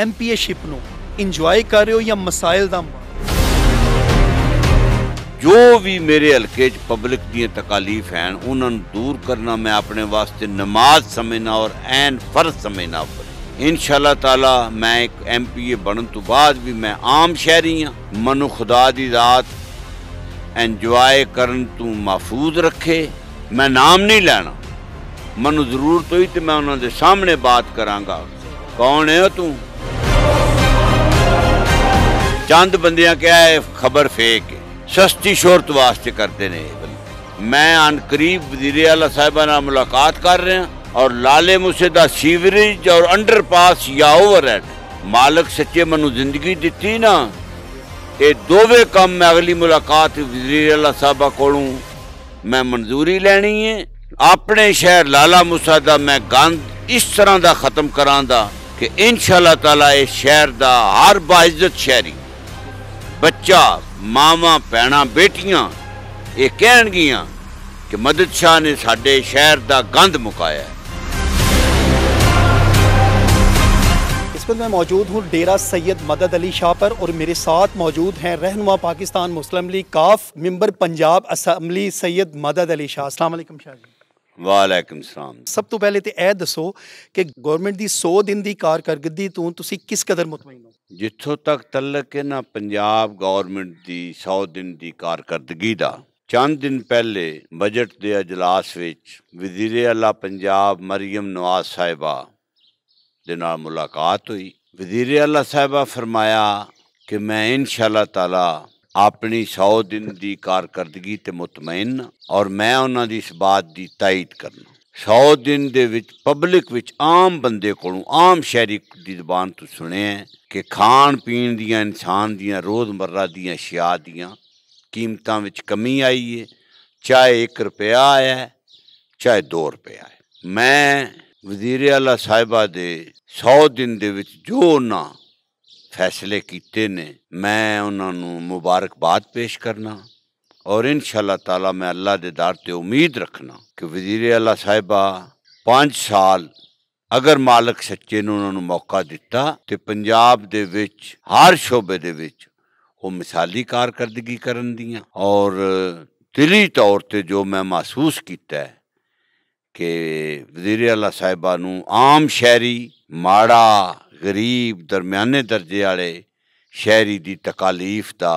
MPA ship ਨੂੰ enjoy ਕਰ ਰਹੇ ਹੋ ਜਾਂ ਮਸਾਇਲ ਦਾ ਜੋ ਵੀ ਮੇਰੇ ਹਲਕੇ 'ਚ ਪਬਲਿਕ ਦੀਆਂ ਤਕਾਲੀਫ ਹਨ ਉਹਨਾਂ ਨੂੰ ਦੂਰ ਕਰਨਾ ਮੈਂ ਆਪਣੇ ਵਾਸਤੇ ਨਮਾਜ਼ ਸਮਝਣਾ ਔਰ ਐਨ ਫਰਜ਼ ਸਮਝਣਾ ਇਨਸ਼ਾਅੱਲਾ ਤਾਲਾ ਮੈਂ ਇੱਕ ਐਮਪੀਏ ਬਣਨ ਤੋਂ ਬਾਅਦ ਵੀ ਮੈਂ ਆਮ ਸ਼ਹਿਰੀ ਹਾਂ ਮਨੁ ਖੁਦਾ ਦੀ ਜ਼ਾਤ ਐਨਜੋਏ ਕਰਨ ਤੋਂ ਮਾਫੂਜ਼ ਰੱਖੇ ਮੈਂ ਨਾਮ ਨਹੀਂ ਲੈਣਾ ਮਨੂ ਜ਼ਰੂਰ ਤੋਈ ਤੇ ਮੈਂ ਉਹਨਾਂ ਦੇ ਸਾਹਮਣੇ ਬਾਤ ਕਰਾਂਗਾ ਕੌਣ ਹੈ ਤੂੰ ਚੰਦ ਬੰਦਿਆਂ ਕਿਹਾ ਇਹ ਖਬਰ ਫੇਕ ਹੈ ਸਸਤੀ ਸ਼ੋਰਤ ਵਾਸਤੇ ਕਰਦੇ ਨੇ ਮੈਂ ਅਨਕਰੀਬ ਵਜ਼ੀਰ ਆਲਾ ਸਾਹਿਬਾਂ ਨਾਲ ਮੁਲਾਕਾਤ ਕਰ ਰਿਹਾ ਔਰ ਲਾਲੇ ਮੁਸੇ ਦਾ ਸੀਵਰੇਜ ਔਰ ਅੰਡਰਪਾਸ ਜਾਂ ਓਵਰਹੈਡ ਮਾਲਕ ਸੱਚੇ ਮੈਨੂੰ ਜ਼ਿੰਦਗੀ ਦਿੱਤੀ ਨਾ ਇਹ ਦੋਵੇਂ ਕੰਮ ਮੈਂ ਅਗਲੀ ਮੁਲਾਕਾਤ ਵਜ਼ੀਰ ਆਲਾ ਸਾਹਿਬਾ ਕੋਲੋਂ ਮੈਂ ਮਨਜ਼ੂਰੀ ਲੈਣੀ ਹੈ ਆਪਣੇ ਸ਼ਹਿਰ ਲਾਲਾ ਮੁਸਾ ਦਾ ਮੈਂ ਗੰਦ ਇਸ ਤਰ੍ਹਾਂ ਦਾ ਖਤਮ ਕਰਾਂਦਾ ਕਿ ਇਨਸ਼ਾ ਅੱਲਾਹ ਤਾਲਾ ਇਹ ਸ਼ਹਿਰ ਦਾ ਹਰ ਬਾਇਜ਼ਤ ਸ਼ਹਿਰੀ بچا ماوا بیٹیاں میں موجود ہوں ڈیرہ سید مدد علی شاہ پر اور میرے ساتھ موجود ہیں رہنما پاکستان مسلم کاف ممبر پنجاب اسمبلی سید مدد علی جی۔ وعلیکم السلام سب تو پہلے تو یہ دسو کہ گورمنٹ سو دن کی کارکردگی ਜਿੱਥੋਂ ਤੱਕ ਤਲਕ ਹੈ ਨਾ ਪੰਜਾਬ ਗਵਰਨਮੈਂਟ ਦੀ 100 ਦਿਨ ਦੀ ਕਾਰਗਰਦਗੀ ਦਾ ਚੰਦ ਦਿਨ ਪਹਿਲੇ ਬਜਟ ਦੇ اجلاس ਵਿੱਚ ਵਜ਼ੀਰ ਆਲਾ ਪੰਜਾਬ ਮਰੀਮ ਨਵਾਜ਼ ਸਾਹਿਬਾ ਦੇ ਨਾਲ ਮੁਲਾਕਾਤ ਹੋਈ ਵਜ਼ੀਰ ਆਲਾ ਸਾਹਿਬਾ ਫਰਮਾਇਆ ਕਿ ਮੈਂ ਇਨਸ਼ਾਅੱਲਾ ਤਾਲਾ ਆਪਣੀ 100 ਦਿਨ ਦੀ ਕਾਰਗਰਦਗੀ ਤੇ ਮਤਮੈਨ ਔਰ ਮੈਂ ਉਹਨਾਂ ਦੀ ਇਸ ਬਾਤ ਦੀ ਤਾਇਦ ਕਰਨਾ 100 ਦਿਨ ਦੇ ਵਿੱਚ ਪਬਲਿਕ ਵਿੱਚ ਆਮ ਬੰਦੇ ਕੋਲੋਂ ਆਮ ਸ਼ਹਿਰੀ ਦੀ ਜ਼ੁਬਾਨ ਤੋਂ ਸੁਣਿਆ ਕਿ ਖਾਣ ਪੀਣ ਦੀਆਂ ਇਨਸਾਨ ਦੀਆਂ ਰੋਜ਼ਮਰਰਾ ਦੀਆਂ ਸ਼ਿਆ ਦੀਆਂ ਕੀਮਤਾਂ ਵਿੱਚ ਕਮੀ ਆਈ ਹੈ ਚਾਹੇ 1 ਰੁਪਿਆ ਆਇਆ ਚਾਹੇ 2 ਰੁਪਿਆ ਆਇਆ ਮੈਂ ਵਜ਼ੀਰ ਅਲਾ ਸਾਹਿਬਾ ਦੇ 100 ਦਿਨ ਦੇ ਵਿੱਚ ਜੋ ਨਾ ਫੈਸਲੇ ਕੀਤੇ ਨੇ ਮੈਂ ਉਹਨਾਂ ਨੂੰ ਮੁਬਾਰਕਬਾਦ ਪੇਸ਼ ਕਰਨਾ ਔਰ ਇਨਸ਼ਾਅੱਲਾ ਤਾਲਾ ਮੈਂ ਅੱਲਾ ਦੇ ਦਰ ਤੇ ਉਮੀਦ ਰੱਖਣਾ ਕਿ ਵਜ਼ੀਰ ਅੱਲਾ ਸਾਹਿਬਾ 5 ਸਾਲ ਅਗਰ ਮਾਲਕ ਸੱਚੇ ਨੇ ਉਹਨਾਂ ਨੂੰ ਮੌਕਾ ਦਿੱਤਾ ਤੇ ਪੰਜਾਬ ਦੇ ਵਿੱਚ ਹਰ ਸ਼ੋਬੇ ਦੇ ਵਿੱਚ ਉਹ ਮਿਸਾਲੀ ਕਾਰਕਰਦਗੀ ਕਰਨ ਦੀਆਂ ਔਰ ਦਿਲੀ ਤੌਰ ਤੇ ਜੋ ਮੈਂ ਮਹਿਸੂਸ ਕੀਤਾ ਹੈ ਕਿ ਵਜ਼ੀਰ ਅੱਲਾ ਸਾਹਿਬਾ ਨੂੰ ਆਮ ਸ਼ਹਿਰੀ ਮਾੜਾ ਗਰੀਬ ਦਰਮਿਆਨੇ ਦਰਜੇ ਵਾਲੇ ਸ਼ਹਿਰੀ ਦੀ ਤਕਾਲੀਫ ਦਾ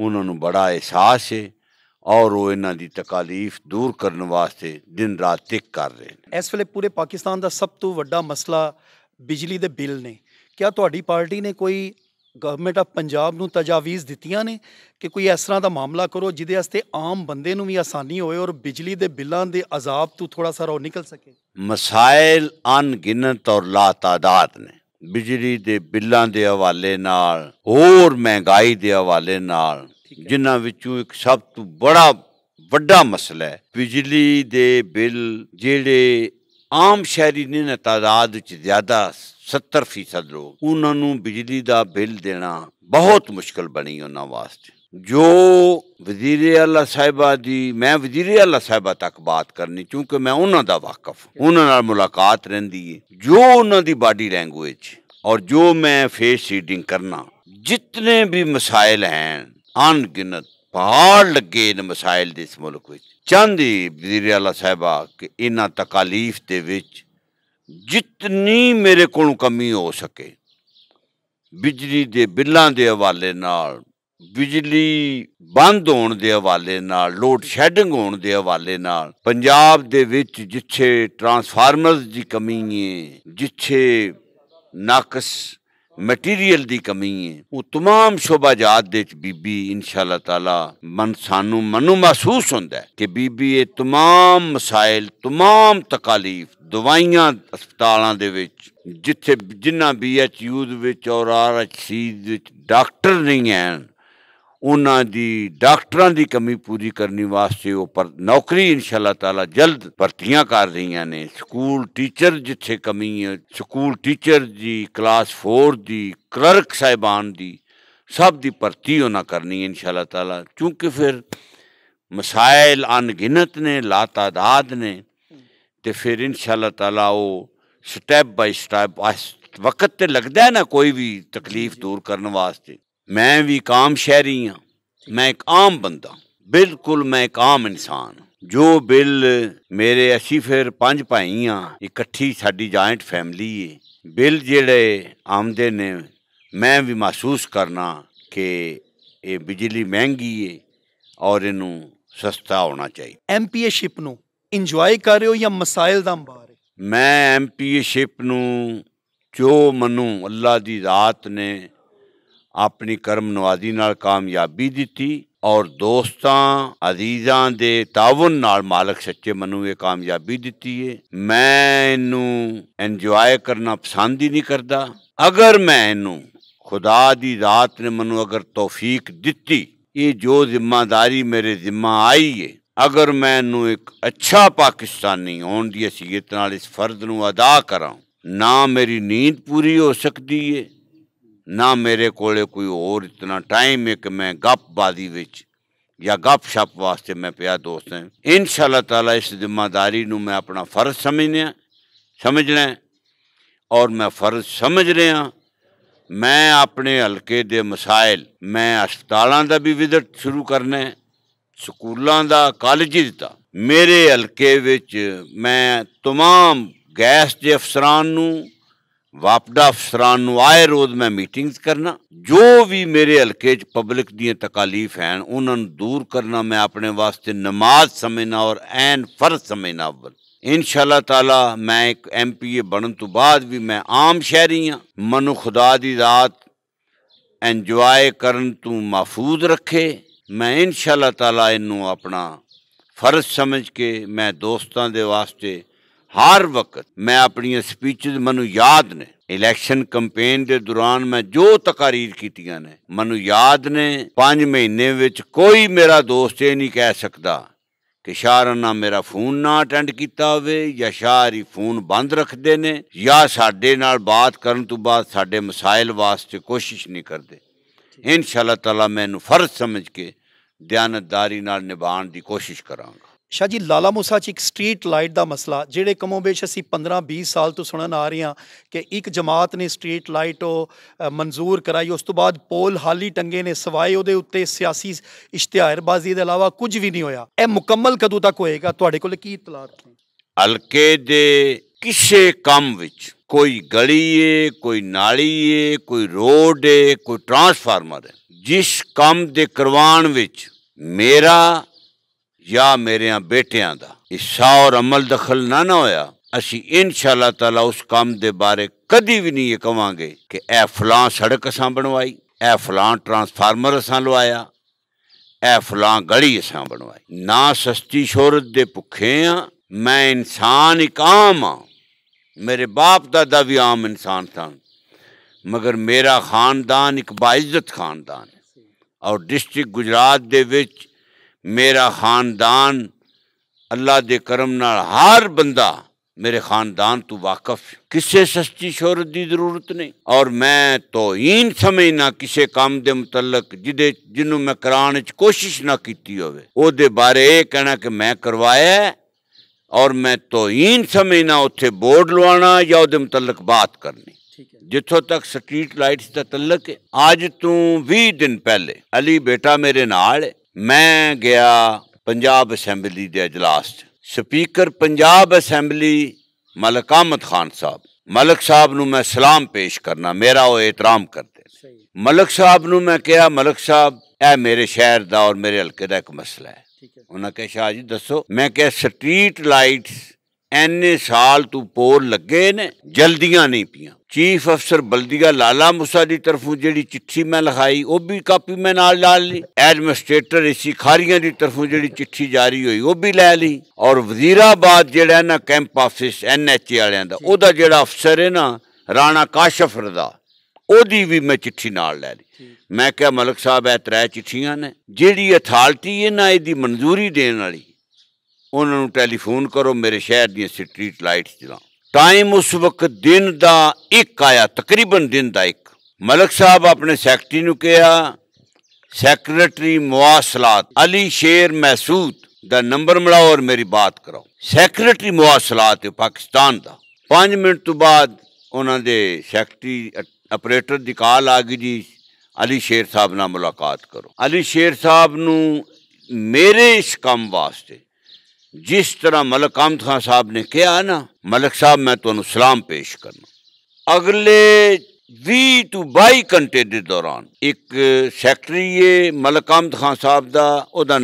ਉਹਨਾਂ ਨੂੰ ਬੜਾ ਅਹਿਸਾਸ ਹੈ ਔਰ ਉਹ ਇਹਨਾਂ ਦੀ ਤਕਾਲੀਫ ਦੂਰ ਕਰਨ ਵਾਸਤੇ ਦਿਨ ਰਾਤ ਤਿਕ ਕਰ ਰਹੇ ਨੇ ਇਸ ਵੇਲੇ ਪੂਰੇ ਪਾਕਿਸਤਾਨ ਦਾ ਸਭ ਤੋਂ ਵੱਡਾ ਮਸਲਾ ਬਿਜਲੀ ਦੇ ਬਿੱਲ ਨੇ ਕਿਆ ਤੁਹਾਡੀ ਪਾਰਟੀ ਨੇ ਕੋਈ ਗਵਰਨਮੈਂਟ ਆਫ ਪੰਜਾਬ ਨੂੰ ਤਜਾਵੀਜ਼ ਦਿੱਤੀਆਂ ਨੇ ਕਿ ਕੋਈ ਇਸ ਤਰ੍ਹਾਂ ਦਾ ਮਾਮਲਾ ਕਰੋ ਜਿਹਦੇ ਵਾਸਤੇ ਆਮ ਬੰਦੇ ਨੂੰ ਵੀ ਆਸਾਨੀ ਹੋਏ ਔਰ ਬਿਜਲੀ ਦੇ ਬਿੱਲਾਂ ਦੇ ਅਜ਼ਾਬ ਤੋਂ ਥੋੜਾ ਸਾਰਾ ਉਹ ਨਿਕਲ ਸਕੇ ਮਸਾਇਲ ਅਨਗਿਨਤ ਔਰ ਲਾ ਤਾਦਾਦ ਨੇ ਬਿਜਲੀ ਦੇ ਬਿੱਲਾਂ ਦੇ ਹਵਾਲੇ ਨਾਲ ਹੋਰ ਮਹਿੰਗਾਈ ਦੇ ਹਵਾਲੇ ਨਾਲ ਜਿਨ੍ਹਾਂ ਵਿੱਚੋਂ ਇੱਕ ਸਭ ਤੋਂ ਬੜਾ ਵੱਡਾ ਮਸਲਾ ਹੈ ਬਿਜਲੀ ਦੇ ਬਿੱਲ ਜਿਹੜੇ ਆਮ ਸ਼ਹਿਰੀ ਨੇ ਨਾ ਤਾਦਾਦ ਵਿੱਚ ਜ਼ਿਆਦਾ 70% ਲੋਕ ਉਹਨਾਂ ਨੂੰ ਬਿਜਲੀ ਦਾ ਬਿੱਲ ਦੇਣਾ ਬਹੁਤ ਮੁਸ਼ਕਲ ਬਣੀ ਉਹਨਾਂ ਵਾਸਤੇ ਜੋ ਵਜ਼ੀਰ ਅੱਲਾ ਸਾਹਿਬਾ ਦੀ ਮੈਂ ਵਜ਼ੀਰ ਅੱਲਾ ਸਾਹਿਬਾ ਤੱਕ ਬਾਤ ਕਰਨੀ ਕਿਉਂਕਿ ਮੈਂ ਉਹਨਾਂ ਦਾ ਵਾਕਫ ਉਹਨਾਂ ਨਾਲ ਮੁਲਾਕਾਤ ਰਹਿੰਦੀ ਹੈ ਜੋ ਉਹਨਾਂ ਦੀ ਬਾਡੀ ਲੈਂਗੁਏਜ ਔਰ ਜੋ ਮੈਂ ਫੇਸ ਰੀਡਿੰਗ ਕਰਨਾ ਜਿੰਨੇ ਵੀ ਮਸਾਇਲ ਹਨ ਅਣਗਿਣਤ ਪਹਾੜ ਲੱਗੇ ਨੇ ਮਸਾਇਲ ਦੇ ਇਸ ਮੁਲਕ ਵਿੱਚ ਚੰਦੀ ਵਜ਼ੀਰ ਅੱਲਾ ਸਾਹਿਬਾ ਕਿ ਇਹਨਾਂ ਤਕਾਲੀਫ ਦੇ ਵਿੱਚ ਜਿੰਨੀ ਮੇਰੇ ਕੋਲੋਂ ਕਮੀ ਹੋ ਸਕੇ ਬਿਜਲੀ ਦੇ ਬਿੱਲਾਂ ਦੇ ਹਵਾਲੇ ਨਾਲ ਬਿਜਲੀ ਬੰਦ ਹੋਣ ਦੇ ਹਵਾਲੇ ਨਾਲ ਲੋਡ ਸ਼ੈਡਿੰਗ ਹੋਣ ਦੇ ਹਵਾਲੇ ਨਾਲ ਪੰਜਾਬ ਦੇ ਵਿੱਚ ਜਿੱਥੇ ਟਰਾਂਸਫਾਰਮਰਸ ਦੀ ਕਮੀ ਹੈ ਜਿੱਥੇ ਨਾਕਸ ਮਟੀਰੀਅਲ ਦੀ ਕਮੀ ਹੈ ਉਹ तमाम ਸ਼ੋਭਾਜਾਤ ਦੇ ਵਿੱਚ ਬੀਬੀ ਇਨਸ਼ਾਅੱਲਾ ਤਾਲਾ ਮਨ ਸਾਨੂੰ ਮਨੂ ਮਹਿਸੂਸ ਹੁੰਦਾ ਕਿ ਬੀਬੀ ਇਹ तमाम ਮਸਾਇਲ तमाम ਤਕਾਲੀਫ ਦਵਾਈਆਂ ਹਸਪਤਾਲਾਂ ਦੇ ਵਿੱਚ ਜਿੱਥੇ ਜਿੰਨਾ ਬੀਐਚਯੂ ਦੇ ਵਿੱਚ ਔਰ ਆਰਐਚਸੀ ਦੇ ਵਿੱਚ ਡਾਕਟਰ ਨਹੀਂ ਹਨ ان ڈاکٹر کمی پوری کرنے وہ نوکری ان شاء اللہ تعالیٰ جلد بھرتیاں کر رہی ہیں نے سکول ٹیچر جتنے کمی سکول ٹیچر کی کلاس فور کی کلرک صاحبان کی سب کی برتھی ان شاء اللہ تعالیٰ کیونکہ پھر مسائل انگنت نے لاتعداد نے پھر ان شاء اللہ تعالیٰ وہ اسٹپ بائی سٹپ وقت تو لگتا ہے نا کوئی بھی تکلیف جی، جی۔ دور کرنے واسطے ਮੈਂ ਵੀ ਕਾਮ ਸ਼ਹਿਰੀ हाँ ਮੈਂ ਇੱਕ ਆਮ ਬੰਦਾ ਬਿਲਕੁਲ ਮੈਂ ਇੱਕ ਆਮ ਇਨਸਾਨ ਜੋ ਬਿੱਲ ਮੇਰੇ ਅਸੀਂ ਫਿਰ ਪੰਜ ਭਾਈ ਆ ਇਕੱਠੀ ਸਾਡੀ ਜਾਇੰਟ ਫੈਮਿਲੀ ਏ ਬਿੱਲ ਜਿਹੜੇ ਆਮਦੇ ਨੇ ਮੈਂ ਵੀ ਮਹਿਸੂਸ ਕਰਨਾ ਕਿ ਇਹ ਬਿਜਲੀ ਮਹਿੰਗੀ ਏ ਔਰ ਇਹਨੂੰ ਸਸਤਾ ਹੋਣਾ ਚਾਹੀਦਾ ਐਮਪੀਏਸ਼ਿਪ ਨੂੰ ਇੰਜੋਏ ਕਰ ਰਹੇ ਹੋ ਜਾਂ ਮਸਾਇਲ ਦਾ ਅੰਬਾਰ ਹੈ ਮੈਂ ਐਮਪੀਏਸ਼ਿਪ ਨੂੰ ਜੋ ਮਨੂੰ ਅੱਲਾ ਦੀ ਜ਼ਾਤ ਨੇ اپنی کرم نوازی نال کامیابی دتی اور دوستان عزیزاں تعاون مالک سچے منہ کامیابی دیکھی ہے میںجوائے کرنا پسند ہی نہیں کرتا اگر میں خدا کی ذات نے من تویق دتی یہ جو ذمہ داری میرے ذمہ آئی ہے اگر میں ایک اچھا پاکستانی ہون دی حیثیت نال اس فرض نو ادا کراں نہ میری نیند پوری ہو سکتی ہے ਨਾ ਮੇਰੇ ਕੋਲੇ ਕੋਈ ਹੋਰ ਇਤਨਾ ਟਾਈਮ ਹੈ ਕਿ ਮੈਂ ਗੱਪਬਾਜ਼ੀ ਵਿੱਚ ਜਾਂ ਗੱਪਸ਼ਪ ਵਾਸਤੇ ਮੈਂ ਪਿਆ ਦੋਸਤ ਹਾਂ ਇਨਸ਼ਾ ਅੱਲਾਹ ਤਾਲਾ ਇਸ ਜ਼ਿੰਮੇਵਾਰੀ ਨੂੰ ਮੈਂ ਆਪਣਾ ਫਰਜ਼ ਸਮਝਣਾ ਸਮਝਣਾ ਔਰ ਮੈਂ ਫਰਜ਼ ਸਮਝ ਰਿਹਾ ਮੈਂ ਆਪਣੇ ਹਲਕੇ ਦੇ ਮਸਾਇਲ ਮੈਂ ਹਸਪਤਾਲਾਂ ਦਾ ਵੀ ਵਿਜ਼ਿਟ ਸ਼ੁਰੂ ਕਰਨਾ ਸਕੂਲਾਂ ਦਾ ਕਾਲਜਿਸ ਦਾ ਮੇਰੇ ਹਲਕੇ ਵਿੱਚ ਮੈਂ तमाम ਗੈਸ ਦੇ ਅਫਸਰਾਂ ਨੂੰ ਵਾਪਡਾ ਅਫਸਰਾਂ ਨੂੰ ਆਏ ਰੋਜ਼ ਮੈਂ ਮੀਟਿੰਗਸ ਕਰਨਾ ਜੋ ਵੀ ਮੇਰੇ ਹਲਕੇ 'ਚ ਪਬਲਿਕ ਦੀਆਂ ਤਕਾਲੀਫ ਹਨ ਉਹਨਾਂ ਨੂੰ ਦੂਰ ਕਰਨਾ ਮੈਂ ਆਪਣੇ ਵਾਸਤੇ ਨਮਾਜ਼ ਸਮੇਨਾ ਔਰ ਐਨ ਫਰਜ਼ ਸਮੇਨਾ ਬਲ ਇਨਸ਼ਾਅੱਲਾ ਤਾਲਾ ਮੈਂ ਇੱਕ ਐਮਪੀਏ ਬਣਨ ਤੋਂ ਬਾਅਦ ਵੀ ਮੈਂ ਆਮ ਸ਼ਹਿਰੀ ਹਾਂ ਮਨੁ ਖੁਦਾ ਦੀ ਜ਼ਾਤ ਐਨਜੋਏ ਕਰਨ ਤੋਂ ਮਾਫੂਦ ਰੱਖੇ ਮੈਂ ਇਨਸ਼ਾਅੱਲਾ ਤਾਲਾ ਇਹਨੂੰ ਆਪਣਾ ਫਰਜ਼ ਸਮਝ ਕੇ ਮੈਂ ਦੋਸਤਾਂ ਦੇ ਵਾਸਤੇ ਹਰ ਵਕਤ ਮੈਂ ਆਪਣੀਆਂ ਸਪੀਚਸ ਮੈਨੂੰ ਯਾਦ ਨੇ ਇਲੈਕਸ਼ਨ ਕੈਂਪੇਨ ਦੇ ਦੌਰਾਨ ਮੈਂ ਜੋ ਤਕਰੀਰ ਕੀਤੀਆਂ ਨੇ ਮੈਨੂੰ ਯਾਦ ਨੇ 5 ਮਹੀਨੇ ਵਿੱਚ ਕੋਈ ਮੇਰਾ ਦੋਸਤ ਇਹ ਨਹੀਂ ਕਹਿ ਸਕਦਾ ਕਿ ਨਾ ਮੇਰਾ ਫੋਨ ਨਾ ਅਟੈਂਡ ਕੀਤਾ ਹੋਵੇ ਜਾਂ ਸ਼ਾਹਰੀ ਫੋਨ ਬੰਦ ਰੱਖਦੇ ਨੇ ਜਾਂ ਸਾਡੇ ਨਾਲ ਬਾਤ ਕਰਨ ਤੋਂ ਬਾਅਦ ਸਾਡੇ ਮਸਾਇਲ ਵਾਸਤੇ ਕੋਸ਼ਿਸ਼ ਨਹੀਂ ਕਰਦੇ ਇਨਸ਼ਾ ਅੱਲਾਹ ਤਾਲਾ ਮੈਨੂੰ ਫਰਜ਼ ਸਮਝ ਕੇ ਦਿਆਨਤਦਾਰੀ ਨਾਲ ਨਿਭਾਉਣ ਦੀ ਕੋਸ਼ਿਸ਼ ਕਰਾਂਗਾ ਸ਼ਾਹ ਜੀ ਲਾਲਾ ਮੂਸਾ ਚ ਇੱਕ ਸਟਰੀਟ ਲਾਈਟ ਦਾ ਮਸਲਾ ਜਿਹੜੇ ਕਮੋਬੇਸ਼ ਅਸੀਂ 15 20 ਸਾਲ ਤੋਂ ਸੁਣਨ ਆ ਰਹੇ ਹਾਂ ਕਿ ਇੱਕ ਜਮਾਤ ਨੇ ਸਟਰੀਟ ਲਾਈਟ ਉਹ ਮਨਜ਼ੂਰ ਕਰਾਈ ਉਸ ਤੋਂ ਬਾਅਦ ਪੋਲ ਹਾਲੀ ਟੰਗੇ ਨੇ ਸਵਾਏ ਉਹਦੇ ਉੱਤੇ ਸਿਆਸੀ ਇਸ਼ਤਿਹਾਰਬਾਜ਼ੀ ਦੇ ਇਲਾਵਾ ਕੁਝ ਵੀ ਨਹੀਂ ਹੋਇਆ ਇਹ ਮੁਕੰਮਲ ਕਦੋਂ ਤੱਕ ਹੋਏਗਾ ਤੁਹਾਡੇ ਕੋਲ ਕੀ ਇਤਲਾਤ ਹੈ ਹਲਕੇ ਦੇ ਕਿਸੇ ਕੰਮ ਵਿੱਚ ਕੋਈ ਗਲੀ ਏ ਕੋਈ ਨਾਲੀ ਏ ਕੋਈ ਰੋਡ ਏ ਕੋਈ ਟਰਾਂਸਫਾਰਮਰ ਏ ਜਿਸ ਕੰਮ ਦੇ ਕਰਵਾਉਣ ਵਿੱਚ ਮੇਰਾ یا میرے ہاں بیٹیاں حصہ اور عمل دخل نہ نہ ہویا اسی انشاءاللہ شاء تعالیٰ اس کام دے بارے کدی بھی نہیں یہ کہاں گے کہ اے فلاں سڑک اساں اروائی یہ فلاں اساں لوایا یہ فلاں اساں بنوائی نہ سستی شہرت دے پکے ہاں میں انسان ایک عام ہاں میرے باپ دادا بھی عام انسان سن مگر میرا خاندان ایک باعزت خاندان ہے اور ڈسٹرک گجرات دے وچ ਮੇਰਾ ਖਾਨਦਾਨ ਅੱਲਾ ਦੇ ਕਰਮ ਨਾਲ ਹਰ ਬੰਦਾ ਮੇਰੇ ਖਾਨਦਾਨ ਤੋਂ ਵਾਕਿਫ ਕਿਸੇ ਸਸਤੀ ਸ਼ੋਹਰਤ ਦੀ ਜ਼ਰੂਰਤ ਨਹੀਂ ਔਰ ਮੈਂ ਤੋਹੀਨ ਸਮਝਣਾ ਕਿਸੇ ਕੰਮ ਦੇ ਮੁਤਲਕ ਜਿਹਦੇ ਜਿਹਨੂੰ ਮੈਂ ਕਰਾਉਣ ਵਿੱਚ ਕੋਸ਼ਿਸ਼ ਨਾ ਕੀਤੀ ਹੋਵੇ ਉਹਦੇ ਬਾਰੇ ਇਹ ਕਹਿਣਾ ਕਿ ਮੈਂ ਕਰਵਾਇਆ ਔਰ ਮੈਂ ਤੋਹੀਨ ਸਮਝਣਾ ਉੱਥੇ ਬੋਰਡ ਲਵਾਉਣਾ ਜਾਂ ਉਹਦੇ ਮੁਤਲਕ ਬਾਤ ਕਰਨੀ ਜਿੱਥੋਂ ਤੱਕ ਸਟਰੀਟ ਲਾਈਟਸ ਦਾ ਤਲਕ ਹੈ ਅੱਜ ਤੋਂ 20 ਦਿਨ ਪਹਿਲੇ ਅਲੀ ਬੇਟਾ ਮੇਰੇ ਨਾਲ میں گیا پنجاب اسمبلی اجلاس سپیکر پنجاب اسمبلی ملک احمد خان صاحب ملک صاحب نو میں سلام پیش کرنا میرا احترام کرتے ملک صاحب نو میں کہا ملک صاحب اے میرے شہر دا اور میرے حلقے دا ایک مسئلہ ہے انہوں نے شاہ جی دسو میں کہ سٹریٹ لائٹس ਐਨੇ ਸਾਲ ਤੂੰ ਪੋਰ ਲੱਗੇ ਨੇ ਜਲਦੀਆਂ ਨਹੀਂ ਪੀਆਂ ਚੀਫ ਅਫਸਰ ਬਲਦੀਆ ਲਾਲਾ ਮੁਸਾ ਦੀ ਤਰਫੋਂ ਜਿਹੜੀ ਚਿੱਠੀ ਮੈਂ ਲਿਖਾਈ ਉਹ ਵੀ ਕਾਪੀ ਮੈਂ ਨਾਲ ਲਾਲ ਲਈ ਐਡਮਿਨਿਸਟ੍ਰੇਟਰ ਇਸੀ ਖਾਰੀਆਂ ਦੀ ਤਰਫੋਂ ਜਿਹੜੀ ਚਿੱਠੀ ਜਾਰੀ ਹੋਈ ਉਹ ਵੀ ਲੈ ਲਈ ਔਰ ਵਜ਼ੀਰਾਬਾਦ ਜਿਹੜਾ ਨਾ ਕੈਂਪ ਆਫਿਸ ਐਨਐਚਏ ਵਾਲਿਆਂ ਦਾ ਉਹਦਾ ਜਿਹੜਾ ਅਫਸਰ ਹੈ ਨਾ ਰਾਣਾ ਕਾਸ਼ਫ ਰਦਾ ਉਹਦੀ ਵੀ ਮੈਂ ਚਿੱਠੀ ਨਾਲ ਲੈ ਲਈ ਮੈਂ ਕਿਹਾ ਮਲਕ ਸਾਹਿਬ ਇਹ ਤਰੇ ਚਿੱਠੀਆਂ ਨੇ ਜਿਹੜੀ ਅਥਾਰਟੀ ਹੈ ਨਾ ਇਹਦੀ ਮਨਜ਼ੂਰੀ ਦੇਣ ਵਾਲੀ ਉਹਨਾਂ ਨੂੰ ਟੈਲੀਫੋਨ ਕਰੋ ਮੇਰੇ ਸ਼ਹਿਰ ਦੀਆਂ ਸਟਰੀਟ ਲਾਈਟਸ ਜਲਾ ਟਾਈਮ ਉਸ ਵਕਤ ਦਿਨ ਦਾ ਇੱਕ ਆਇਆ ਤਕਰੀਬਨ ਦਿਨ ਦਾ ਇੱਕ ਮਲਕ ਸਾਹਿਬ ਆਪਣੇ ਸੈਕਟਰੀ ਨੂੰ ਕਿਹਾ ਸੈਕਟਰੀ ਮੁਆਸਲਾਤ ਅਲੀ ਸ਼ੇਰ ਮਹਿਸੂਦ ਦਾ ਨੰਬਰ ਮਿਲਾਓ ਔਰ ਮੇਰੀ ਬਾਤ ਕਰਾਓ ਸੈਕਟਰੀ ਮੁਆਸਲਾਤ ਪਾਕਿਸਤਾਨ ਦਾ 5 ਮਿੰਟ ਤੋਂ ਬਾਅਦ ਉਹਨਾਂ ਦੇ ਸੈਕਟਰੀ ਆਪਰੇਟਰ ਦੀ ਕਾਲ ਆ ਗਈ ਜੀ ਅਲੀ ਸ਼ੇਰ ਸਾਹਿਬ ਨਾਲ ਮੁਲਾਕਾਤ ਕਰੋ ਅਲੀ ਸ਼ੇਰ ਸਾਹਿਬ ਨੂੰ ਮੇਰੇ ਇਸ ਕੰਮ ਵਾਸਤੇ جس طرح ملک امت خان صاحب نے کیا نا ملک صاحب میں تو سلام پیش کرنا اگلے وی تو بائی دے دوران ایک خاند ہے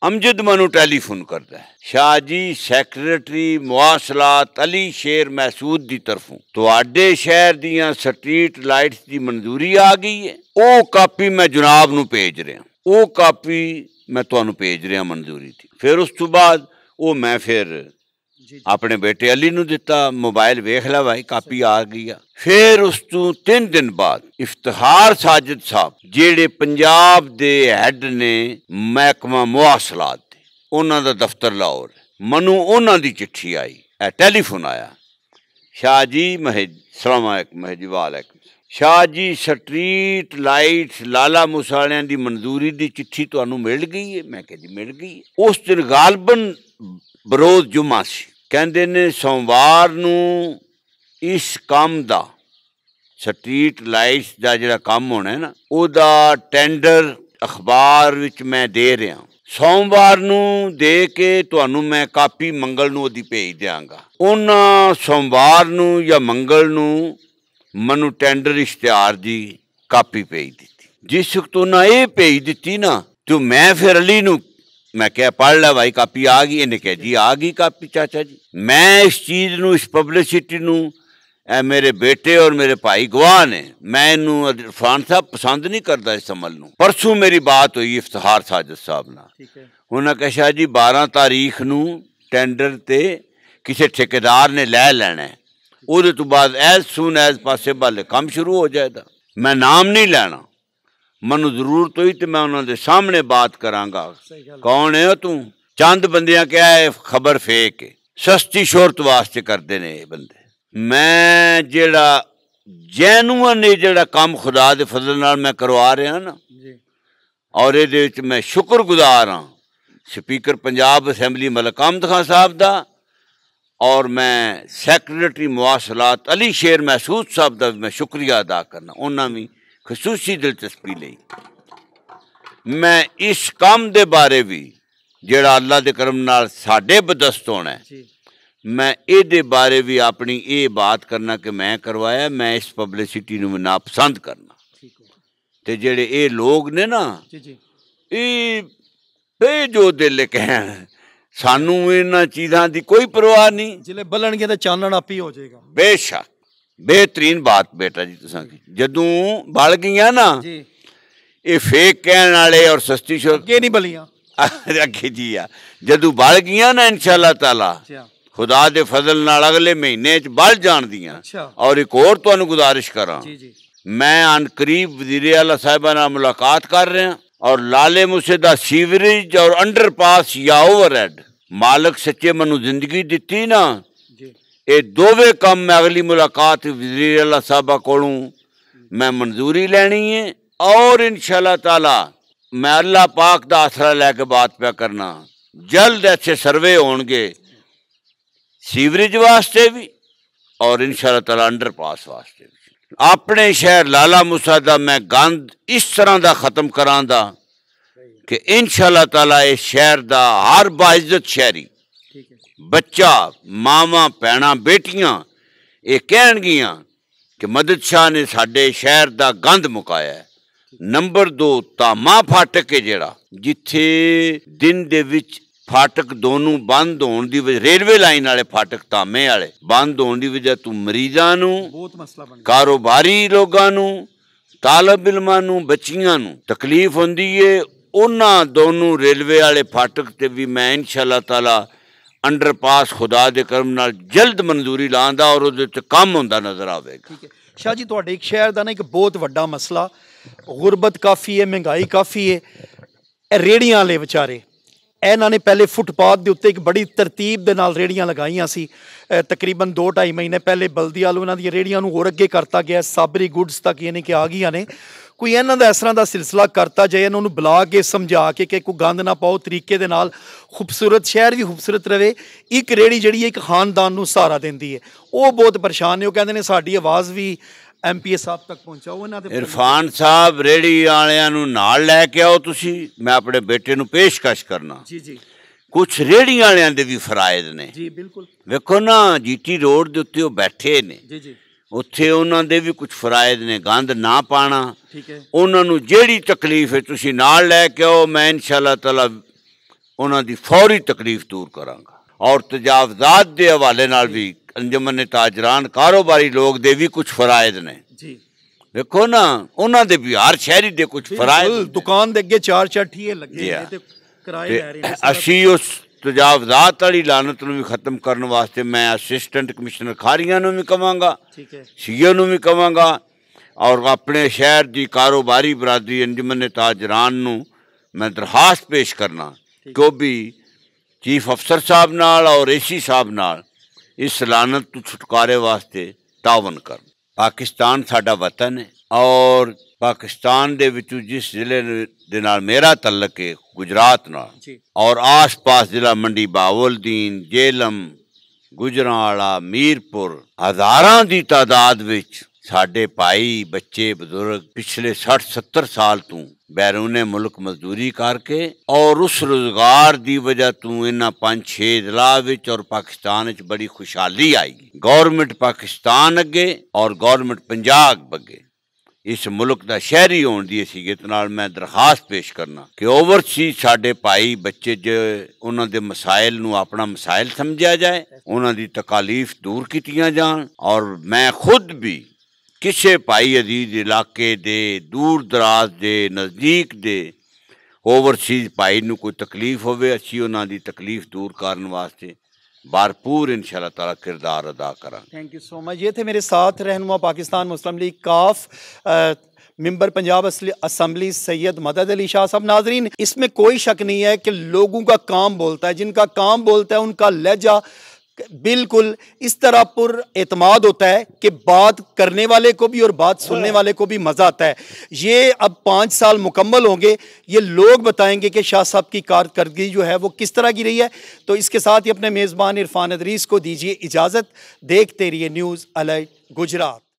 امجد ٹیلی فون کرتا ہے شاہ جی سیکرٹری مواصلات علی شیر محسوس کی طرف شہر دیاں سٹریٹ لائٹس دی منظوری آ گئی ہے او کاپی میں جناب نو بھیج رہا او کاپی ਮੈਂ ਤੁਹਾਨੂੰ ਭੇਜ ਰਿਹਾ ਮਨਜ਼ੂਰੀ ਦੀ ਫਿਰ ਉਸ ਤੋਂ ਬਾਅਦ ਉਹ ਮੈਂ ਫਿਰ ਆਪਣੇ ਬੇਟੇ ਅਲੀ ਨੂੰ ਦਿੱਤਾ ਮੋਬਾਈਲ ਵੇਖ ਲੈ ਭਾਈ ਕਾਪੀ ਆ ਗਈ ਆ ਫਿਰ ਉਸ ਤੋਂ 3 ਦਿਨ ਬਾਅਦ ਇਫਤਿਹਾਰ ਸਾਜਦ ਸਾਹਿਬ ਜਿਹੜੇ ਪੰਜਾਬ ਦੇ ਹੈੱਡ ਨੇ ਮਹਿਕਮਾ ਮੁਆਸਲਾਤ ਦੇ ਉਹਨਾਂ ਦਾ ਦਫ਼ਤਰ ਲਾਹੌਰ ਮਨੂੰ ਉਹਨਾਂ ਦੀ ਚਿੱਠੀ ਆਈ ਇਹ ਟੈਲੀਫੋਨ ਆਇਆ ਸ਼ਾਹ ਜੀ ਮਹਿਜ ਸਲਾਮ ਅਲੈਕ ਮਹਿਜ ਅਲੈਕਮ ਸ਼ਾਹ ਜੀ ਸਟਰੀਟ ਲਾਈਟਸ ਲਾਲਾ ਮੁਸਾਲਿਆਂ ਦੀ ਮਨਜ਼ੂਰੀ ਦੀ ਚਿੱਠੀ ਤੁਹਾਨੂੰ ਮਿਲ ਗਈ ਹੈ ਮੈਂ ਕਹਿੰਦੀ ਮਿਲ ਗਈ ਉਸ ਦਿਨ ਗਾਲਬਨ ਬਰੋਜ਼ ਜੁਮਾ ਸੀ ਕਹਿੰਦੇ ਨੇ ਸੋਮਵਾਰ ਨੂੰ ਇਸ ਕੰਮ ਦਾ ਸਟਰੀਟ ਲਾਈਟਸ ਦਾ ਜਿਹੜਾ ਕੰਮ ਹੋਣਾ ਹੈ ਨਾ ਉਹਦਾ ਟੈਂਡਰ ਅਖਬਾਰ ਵਿੱਚ ਮੈਂ ਦੇ ਰਿਹਾ ਸੋਮਵਾਰ ਨੂੰ ਦੇ ਕੇ ਤੁਹਾਨੂੰ ਮੈਂ ਕਾਪੀ ਮੰਗਲ ਨੂੰ ਉਹਦੀ ਭੇਜ ਦਿਆਂਗਾ ਉਹਨਾਂ ਸੋਮਵਾਰ ਨੂੰ ਜਾਂ ਮੰਗਲ ਨੂੰ ਮੈਨੂੰ ਟੈਂਡਰ ਇਸ਼ਤਿਹਾਰ ਦੀ ਕਾਪੀ ਭੇਜ ਦਿੱਤੀ ਜਿਸ ਵਕਤ ਨਾ ਇਹ ਭੇਜ ਦਿੱਤੀ ਨਾ ਤੇ ਮੈਂ ਫਿਰ ਅਲੀ ਨੂੰ ਮੈਂ ਕਿਹਾ ਪੜ ਲੈ ਭਾਈ ਕਾਪੀ ਆ ਗਈ ਇਹਨੇ ਕਿਹਾ ਜੀ ਆ ਗਈ ਕਾਪੀ ਚਾਚਾ ਜੀ ਮੈਂ ਇਸ ਚੀਜ਼ ਨੂੰ ਇਸ ਪਬਲਿਸਿਟੀ ਨੂੰ ਇਹ ਮੇਰੇ ਬੇਟੇ ਔਰ ਮੇਰੇ ਭਾਈ ਗਵਾਹ ਨੇ ਮੈਂ ਇਹਨੂੰ ਇਰਫਾਨ ਸਾਹਿਬ ਪਸੰਦ ਨਹੀਂ ਕਰਦਾ ਇਸ ਅਮਲ ਨੂੰ ਪਰਸੋਂ ਮੇਰੀ ਬਾਤ ਹੋਈ ਇਫਤਿਹਾਰ ਸਾਜਦ ਸਾਹਿਬ ਨਾਲ ਠੀਕ ਹੈ ਉਹਨਾਂ ਕਹਿਆ ਜੀ 12 ਤਾਰੀਖ ਨੂੰ ਟੈਂਡਰ ਤੇ ਕਿਸੇ ਠੇਕੇਦਾਰ ਨੇ ਲੈ ਲੈਣਾ ਉਹਦੇ ਤੋਂ ਬਾਅਦ ਐਸ ਸੂਨ ਐਸ ਪੋਸੀਬਲ ਕੰਮ ਸ਼ੁਰੂ ਹੋ ਜਾਏਗਾ ਮੈਂ ਨਾਮ ਨਹੀਂ ਲੈਣਾ ਮੈਨੂੰ ਜ਼ਰੂਰਤ ਹੋਈ ਤੇ ਮੈਂ ਉਹਨਾਂ ਦੇ ਸਾਹਮਣੇ ਬਾਤ ਕਰਾਂਗਾ ਕੌਣ ਹੈ ਤੂੰ ਚੰਦ ਬੰਦਿਆਂ ਕਿਹਾ ਇਹ ਖਬਰ ਫੇਕ ਸਸਤੀ ਸ਼ੋਰਤ ਵਾਸਤੇ ਕਰਦੇ ਨੇ ਇਹ ਬੰਦੇ ਮੈਂ ਜਿਹੜਾ ਜੈਨੂਅਨ ਇਹ ਜਿਹੜਾ ਕੰਮ ਖੁਦਾ ਦੇ ਫਜ਼ਲ ਨਾਲ ਮੈਂ ਕਰਵਾ ਰਿਹਾ ਨਾ ਜੀ ਔਰ ਇਹਦੇ ਵਿੱਚ ਮੈਂ ਸ਼ੁਕਰਗੁਜ਼ਾਰ ਹਾਂ ਸਪੀਕਰ ਪੰਜਾਬ ਅਸੈਂਬਲੀ ਮਲਕਾਮਦ ਖਾਨ ਸਾਹਿਬ ਦਾ اور میں سیکرٹری مواصلات علی شیر محسود صاحب کا میں شکریہ ادا کرنا انہوں نے خصوصی دلچسپی میں اس کام کے بارے بھی جڑا اللہ کے کرم نال ساڈے بدست ہونا ہے جی۔ میں یہ بارے بھی اپنی یہ بات کرنا کہ میں کروایا میں اس پبلسٹی نا پسند کرنا تو جہے یہ لوگ نے نا یہ جو دلکھ ਸਾਨੂੰ ਇਹਨਾਂ ਚੀਜ਼ਾਂ ਦੀ ਕੋਈ ਪਰਵਾਹ ਨਹੀਂ ਜਿਲੇ ਬਲਣਗੇ ਤਾਂ ਚਾਨਣ ਆਪੀ ਹੋ ਜਾਏਗਾ ਬੇਸ਼ੱਕ ਬਿਹਤਰੀਨ ਬਾਤ ਬੇਟਾ ਜੀ ਤੁਸੀਂ ਜਦੋਂ ਬਲ ਗਈਆਂ ਨਾ ਜੀ ਇਹ ਫੇਕ ਕਹਿਣ ਵਾਲੇ ਔਰ ਸਸਤੀ ਸ਼ੋਰ ਕੇ ਨਹੀਂ ਬਲੀਆਂ ਅੱਗੇ ਜੀ ਆ ਜਦੋਂ ਬਲ ਗਈਆਂ ਨਾ ਇਨਸ਼ਾਅੱਲਾ ਤਾਲਾ ਖੁਦਾ ਦੇ ਫਜ਼ਲ ਨਾਲ ਅਗਲੇ ਮਹੀਨੇ ਚ ਬਲ ਜਾਣਦੀਆਂ ਔਰ ਇੱਕ ਹੋਰ ਤੁਹਾਨੂੰ ਗੁਜ਼ਾਰਿਸ਼ ਕਰਾਂ ਜੀ ਜੀ ਮੈਂ ਅਨਕਰੀਬ ਵਜ਼ੀਰ ਆਲਾ ਸਾਹਿਬਾਂ ਨਾਲ ਮੁਲਾਕਾਤ ਕਰ ਰਿਹਾ ਔਰ ਲਾਲੇ ਮੂਸੇ ਦਾ ਸੀਵਰੇਜ ਔਰ ਅੰਡਰਪਾਸ ਯਾ ਓਵਰਹੈਡ ਮਾਲਕ ਸੱਚੇ ਮਨੂੰ ਜ਼ਿੰਦਗੀ ਦਿੱਤੀ ਨਾ ਇਹ ਦੋਵੇਂ ਕੰਮ ਮੈਂ ਅਗਲੀ ਮੁਲਾਕਾਤ ਵਜ਼ੀਰ ਅੱਲਾ ਸਾਹਿਬਾ ਕੋਲੋਂ ਮੈਂ ਮਨਜ਼ੂਰੀ ਲੈਣੀ ਹੈ ਔਰ ਇਨਸ਼ਾਅੱਲਾ ਤਾਲਾ ਮੈਂ ਅੱਲਾ ਪਾਕ ਦਾ ਆਸਰਾ ਲੈ ਕੇ ਬਾਤ ਪਿਆ ਕਰਨਾ ਜਲਦ ਐਸੇ ਸਰਵੇ ਹੋਣਗੇ ਸੀਵਰੇਜ ਵਾਸਤੇ ਵੀ ਔਰ ਇਨਸ਼ਾਅੱਲਾ ਤਾਲਾ ਅੰਡਰਪਾਸ ਵਾਸਤੇ ਵੀ ਆਪਣੇ ਸ਼ਹਿਰ ਲਾਲਾ ਮੁਸਾ ਦਾ ਮੈਂ ਗੰਦ ਇਸ ਤਰ੍ਹਾਂ ਦਾ ਖਤਮ ਕਰਾਂ ਦਾ ਕਿ ਇਨਸ਼ਾਅੱਲਾ ਤਾਲਾ ਇਹ ਸ਼ਹਿਰ ਦਾ ਹਰ ਬਾਇਜ਼ਤ ਸ਼ਹਿਰੀ ਬੱਚਾ ਮਾਵਾ ਪੈਣਾ ਬੇਟੀਆਂ ਇਹ ਕਹਿਣਗੀਆਂ ਕਿ ਮਦਦ ਸ਼ਾਹ ਨੇ ਸਾਡੇ ਸ਼ਹਿਰ ਦਾ ਗੰਦ ਮੁਕਾਇਆ ਨੰਬਰ 2 ਤਾਮਾ ਫਟ ਕੇ ਜਿਹੜਾ ਜਿੱਥੇ ਦਿਨ ਦੇ ਵਿੱਚ ਫਾਟਕ ਦੋਨੋਂ ਬੰਦ ਹੋਣ ਦੀ ਵਜ੍ਹਾ ਰੇਲਵੇ ਲਾਈਨ ਵਾਲੇ ਫਾਟਕ ਤਾਮੇ ਵਾਲੇ ਬੰਦ ਹੋਣ ਦੀ ਵਜ੍ਹਾ ਤੂੰ ਮਰੀਜ਼ਾਂ ਨੂੰ ਬਹੁਤ ਮਸਲਾ ਬਣ ਗਿਆ ਕਾਰੋਬਾਰੀ ਲੋਕਾਂ ਨੂੰ ਤਾਲਬ ਇਲਮਾਂ ਨੂੰ ਬੱਚੀਆਂ ਨੂੰ ਤਕਲੀਫ ਹੁੰਦੀ ਏ ਉਹਨਾਂ ਦੋਨੋਂ ਰੇਲਵੇ ਵਾਲੇ ਫਾਟਕ ਤੇ ਵੀ ਮੈਂ ਇਨਸ਼ਾਅੱਲਾ ਤਾਲਾ ਅੰਡਰਪਾਸ ਖੁਦਾ ਦੇ ਕਰਮ ਨਾਲ ਜਲਦ ਮਨਜ਼ੂਰੀ ਲਾਂਦਾ ਔਰ ਉਹਦੇ ਤੇ ਕੰਮ ਹੁੰਦਾ ਨਜ਼ਰ ਆਵੇਗਾ ਸ਼ਾਹ ਜੀ ਤੁਹਾਡੇ ਇੱਕ ਸ਼ਹਿਰ ਦਾ ਨਾ ਇੱਕ ਬਹੁਤ ਵੱਡਾ ਮਸਲਾ ਗੁਰਬਤ ਕਾਫੀ ਏ ਮਹਿੰਗਾਈ ਕਾਫੀ ਏ ਰੇੜੀਆਂ ਵਾਲੇ ਵਿਚਾਰੇ ਇਹਨਾਂ ਨੇ ਪਹਿਲੇ ਫੁੱਟਪਾਥ ਦੇ ਉੱਤੇ ਇੱਕ ਬੜੀ ਤਰਤੀਬ ਦੇ ਨਾਲ ਰੇੜੀਆਂ ਲਗਾਈਆਂ ਸੀ ਤਕਰੀਬਨ 2-2.5 ਮਹੀਨੇ ਪਹਿਲੇ ਬਲਦੀ ਆਲੂ ਇਹਨਾਂ ਦੀਆਂ ਰੇੜੀਆਂ ਨੂੰ ਹੋਰ ਅੱਗੇ ਕਰਤਾ ਗਿਆ ਸਾਬਰੀ ਗੁੱਡਸ ਤੱਕ ਯਾਨੀ ਕਿ ਆ ਗਈਆਂ ਨੇ ਕੋਈ ਇਹਨਾਂ ਦਾ ਇਸ ਤਰ੍ਹਾਂ ਦਾ ਸਿਲਸਿਲਾ ਕਰਤਾ ਜਾਏ ਇਹਨਾਂ ਨੂੰ ਬੁਲਾ ਕੇ ਸਮਝਾ ਕੇ ਕਿ ਕੋਈ ਗੰਦ ਨਾ ਪਾਓ ਤਰੀਕੇ ਦੇ ਨਾਲ ਖੂਬਸੂਰਤ ਸ਼ਹਿਰ ਵੀ ਖੂਬਸੂਰਤ ਰਵੇ ਇੱਕ ਰੇੜੀ ਜਿਹੜੀ ਇੱਕ ਖਾਨਦਾਨ ਨੂੰ ਸਹਾਰਾ ਦਿੰਦੀ ਹੈ ਉਹ ਬਹੁਤ ਪਰੇਸ਼ਾਨ ਨੇ ਉਹ ਕਹਿੰਦੇ ਨੇ ਸਾਡੀ ਆਵਾਜ਼ ਵੀ ਐਮਪੀਏ ਸਾਹਿਬ ਤੱਕ ਪਹੁੰਚਾਓ ਇਹਨਾਂ ਦੇ ਇਰਫਾਨ ਸਾਹਿਬ ਰੇੜੀ ਵਾਲਿਆਂ ਨੂੰ ਨਾਲ ਲੈ ਕੇ ਆਓ ਤੁਸੀਂ ਮੈਂ ਆਪਣੇ ਬੇਟੇ ਨੂੰ ਪੇਸ਼ਕਸ਼ ਕਰਨਾ ਜੀ ਜੀ ਕੁਝ ਰੇੜੀ ਵਾਲਿਆਂ ਦੇ ਵੀ ਫਰਾਇਜ਼ ਨੇ ਜੀ ਬਿਲਕੁਲ ਵੇਖੋ ਨਾ ਜੀਟੀ ਰੋਡ ਦੇ ਉੱਤੇ ਉਹ ਬੈਠੇ ਨੇ ਜੀ ਜੀ ਉੱਥੇ ਉਹਨਾਂ ਦੇ ਵੀ ਕੁਝ ਫਰਾਇਜ਼ ਨੇ ਗੰਦ ਨਾ ਪਾਣਾ ਠੀਕ ਹੈ ਉਹਨਾਂ ਨੂੰ ਜਿਹੜੀ ਤਕਲੀਫ ਹੈ ਤੁਸੀਂ ਨਾਲ ਲੈ ਕੇ ਆਓ ਮੈਂ ਇਨਸ਼ਾਅੱਲਾ ਤਾਲਾ ਉਹਨਾਂ ਦੀ ਫੌਰੀ ਤਕਲੀਫ ਦੂਰ ਕਰਾਂਗਾ ਔਰ ਤਜਾਵਜ਼ਾਦ ਦੇ ਹਵਾਲੇ ਨਾਲ ਵੀ ਅੰਜਮਨ ਤਾਜਰਾਨ ਕਾਰੋਬਾਰੀ ਲੋਕ ਦੇ ਵੀ ਕੁਝ ਫਰਾਇਦ ਨੇ ਜੀ ਵੇਖੋ ਨਾ ਉਹਨਾਂ ਦੇ ਵੀ ਹਰ ਸ਼ਹਿਰੀ ਦੇ ਕੁਝ ਫਰਾਇਦ ਦੁਕਾਨ ਦੇ ਅੱਗੇ ਚਾਰ ਚਾਰ ਠੀਏ ਲੱਗੇ ਨੇ ਤੇ ਕਿਰਾਏ ਲੈ ਰਹੇ ਨੇ ਅਸੀਂ ਉਸ ਤਜਾਵਜ਼ਾਤ ਵਾਲੀ ਲਾਨਤ ਨੂੰ ਵੀ ਖਤਮ ਕਰਨ ਵਾਸਤੇ ਮੈਂ ਅਸਿਸਟੈਂਟ ਕਮਿਸ਼ਨਰ ਖਾਰੀਆਂ ਨੂੰ ਵੀ ਕਵਾਂਗਾ ਠੀਕ ਹੈ ਸੀਓ ਨੂੰ ਵੀ ਕਵਾਂਗਾ ਔਰ ਆਪਣੇ ਸ਼ਹਿਰ ਦੀ ਕਾਰੋਬਾਰੀ ਬਰਾਦਰੀ ਅੰਜਮਨ ਤਾਜਰਾਨ ਨੂੰ ਮੈਂ ਦਰਖਾਸਤ ਪੇਸ਼ ਕਰਨਾ ਕਿ ਉਹ ਵੀ ਚੀਫ ਅਫਸਰ ਸਾਹਿਬ ਨਾਲ ਔਰ ਏਸੀ ਸਾਹਿਬ ਨਾਲ ਇਸ ਲਾਨਤ ਤੋਂ ਛੁਟਕਾਰੇ ਵਾਸਤੇ ਤਾਵਨ ਕਰ ਪਾਕਿਸਤਾਨ ਸਾਡਾ ਵਤਨ ਹੈ ਔਰ ਪਾਕਿਸਤਾਨ ਦੇ ਵਿੱਚੋਂ ਜਿਸ ਜ਼ਿਲ੍ਹੇ ਦੇ ਨਾਲ ਮੇਰਾ ਤਲਕ ਹੈ ਗੁਜਰਾਤ ਨਾਲ ਜੀ ਔਰ ਆਸ-ਪਾਸ ਜ਼ਿਲ੍ਹਾ ਮੰਡੀ ਬਾਵਲਦੀਨ ਜੇਲਮ ਗੁਜਰਾਂਵਾਲਾ ਮੀਰਪੁਰ ਹਜ਼ਾਰਾਂ ਦੀ ਤਾਦਾਦ ਵਿੱਚ سڈے پائی بچے بزرگ پچھلے سٹ ستر سال توں بیرون ملک مزدوری کر کے اور اس روزگار دی وجہ توں پانچ اور پاکستان ادلا بڑی خوشحالی آئی گی گورمنٹ پاکستان اگے اور گورنمنٹ پنجاب بگے اس ملک دا شہری ہون سی ہونے میں درخواست پیش کرنا کہ اوورسی پائی بچے جو ان دے مسائل نو اپنا مسائل سمجھا جائے انہوں دی تکالیف دور کیت جان اور میں خود بھی کسے پائی عزیز علاقے دور دراز دے نزدیک اوورسیز پائی نو کوئی تکلیف ہونا تکلیف دور کارن واسطے بھرپور ان شاء اللہ تعالیٰ کردار ادا کریں تھینک یو سو مچ یہ تھے میرے ساتھ رہنما پاکستان مسلم لیگ کاف ممبر پنجاب اسمبلی سید مدد علی شاہ صاحب ناظرین اس میں کوئی شک نہیں ہے کہ لوگوں کا کام بولتا ہے جن کا کام بولتا ہے ان کا لہجہ بالکل اس طرح پر اعتماد ہوتا ہے کہ بات کرنے والے کو بھی اور بات سننے ہاں۔ والے کو بھی مزہ آتا ہے یہ اب پانچ سال مکمل ہوں گے یہ لوگ بتائیں گے کہ شاہ صاحب کی کارکردگی جو ہے وہ کس طرح کی رہی ہے تو اس کے ساتھ ہی اپنے میزبان عرفان ادریس کو دیجیے اجازت دیکھتے رہیے نیوز الرٹ گجرات